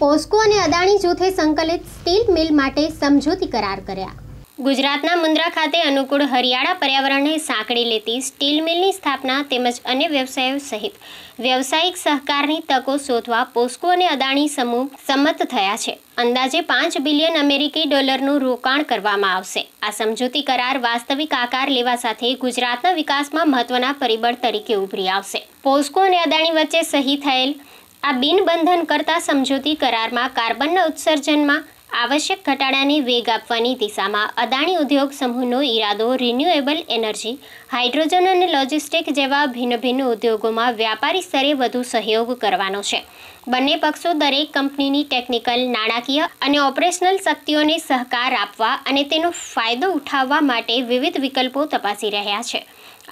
પોસ્કો અને અદાણી જૂથે સંકલિત સ્ટીલ મિલ માટે સમજૂતી કરાર કર્યા ગુજરાતના મુન્દ્રા ખાતે અનુકૂળ હરિયાળા પર્યાવરણને સાંકળી લેતી સ્ટીલ મિલની સ્થાપના તેમજ અન્ય વ્યવસાયો સહિત વ્યવસાયિક સહકારની તકો શોધવા પોસ્કો અને અદાણી સમૂહ સંમત થયા છે અંદાજે પાંચ બિલિયન અમેરિકી ડોલરનું રોકાણ કરવામાં આવશે આ સમજૂતી કરાર વાસ્તવિક આકાર લેવા સાથે ગુજરાતના વિકાસમાં મહત્વના પરિબળ તરીકે ઉભરી આવશે પોસ્કો અને અદાણી વચ્ચે સહી થયેલ આ બિનબંધન કરતા સમજૂતી કરારમાં કાર્બનના ઉત્સર્જનમાં આવશ્યક ઘટાડાને વેગ આપવાની દિશામાં અદાણી ઉદ્યોગ સમૂહનો ઈરાદો રિન્યુએબલ એનર્જી હાઇડ્રોજન અને લોજિસ્ટિક જેવા ભિન્ન ભિન્ન ઉદ્યોગોમાં વ્યાપારી સ્તરે વધુ સહયોગ કરવાનો છે બંને પક્ષો દરેક કંપનીની ટેકનિકલ નાણાકીય અને ઓપરેશનલ શક્તિઓને સહકાર આપવા અને તેનો ફાયદો ઉઠાવવા માટે વિવિધ વિકલ્પો તપાસી રહ્યા છે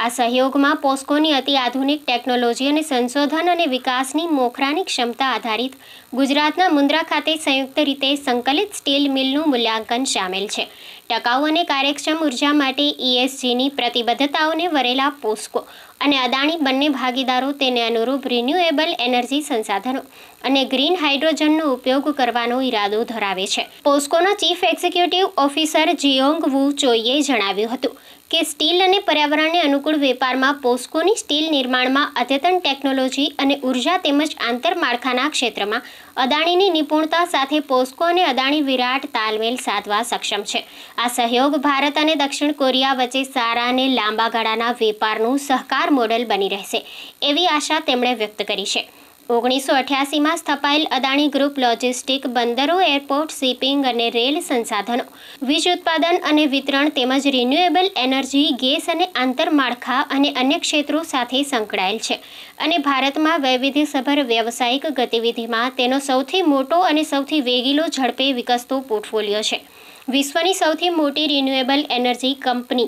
આ સહયોગમાં પોસ્કોની અતિ આધુનિક ટેકનોલોજી અને સંશોધન અને વિકાસની મોખરાની ક્ષમતા આધારિત ગુજરાતના મુન્દ્રા ખાતે સંયુક્ત રીતે સંકલિત સ્ટીલ મિલનું મૂલ્યાંકન સામેલ છે ટકાઉ અને કાર્યક્ષમ ઉર્જા માટે ઈએસજીની e પ્રતિબદ્ધતાઓને વરેલા પોસ્કો અને અદાણી બંને ભાગીદારો તેને અનુરૂપ રિન્યુએબલ એનર્જી સંસાધનો અને ગ્રીન હાઇડ્રોજનનો ઉપયોગ કરવાનો ઈરાદો ધરાવે છે પોસ્કોના chief executive officer Jeong Woo ચોઈએ જણાવ્યું હતું કે સ્ટીલ અને પર્યાવરણને અનુકૂળ વેપારમાં પોસ્કોની સ્ટીલ નિર્માણમાં અદ્યતન ટેકનોલોજી અને ઉર્જા તેમજ આંતરમાળખાના ક્ષેત્રમાં અદાણીની નિપુણતા સાથે પોસ્કો અને અદાણી વિરાટ તાલમેલ સાધવા સક્ષમ છે આ સહયોગ ભારત અને દક્ષિણ કોરિયા વચ્ચે સારા અને લાંબા ગાળાના વેપારનું સહકાર મોડલ બની રહેશે એવી આશા તેમણે વ્યક્ત કરી છે ઓગણીસો અઠ્યાસીમાં સ્થપાયેલ અદાણી ગ્રુપ લોજિસ્ટિક બંદરો એરપોર્ટ શિપિંગ અને રેલ સંસાધનો વીજ ઉત્પાદન અને વિતરણ તેમજ રિન્યુએબલ એનર્જી ગેસ અને આંતરમાળખા અને અન્ય ક્ષેત્રો સાથે સંકળાયેલ છે અને ભારતમાં વૈવિધ્યસભર વ્યવસાયિક ગતિવિધિમાં તેનો સૌથી મોટો અને સૌથી વેગીલો ઝડપે વિકસતો પોર્ટફોલિયો છે વિશ્વની સૌથી મોટી રિન્યુએબલ એનર્જી કંપની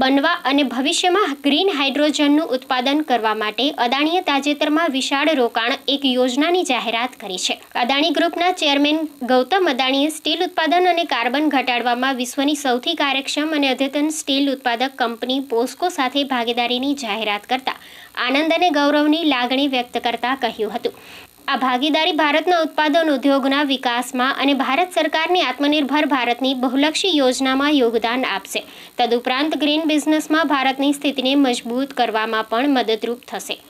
બનવા અને ભવિષ્યમાં ગ્રીન હાઇડ્રોજનનું ઉત્પાદન કરવા માટે અદાણીએ તાજેતરમાં વિશાળ રોકાણ એક યોજનાની જાહેરાત કરી છે અદાણી ગ્રુપના ચેરમેન ગૌતમ અદાણીએ સ્ટીલ ઉત્પાદન અને કાર્બન ઘટાડવામાં વિશ્વની સૌથી કાર્યક્ષમ અને અદ્યતન સ્ટીલ ઉત્પાદક કંપની પોસ્કો સાથે ભાગીદારીની જાહેરાત કરતા આનંદ અને ગૌરવની લાગણી વ્યક્ત કરતા કહ્યું હતું આ ભાગીદારી ભારતના ઉત્પાદન ઉદ્યોગના વિકાસમાં અને ભારત સરકારની આત્મનિર્ભર ભારતની બહુલક્ષી યોજનામાં યોગદાન આપશે તદુપરાંત ગ્રીન બિઝનેસમાં ભારતની સ્થિતિને મજબૂત કરવામાં પણ મદદરૂપ થશે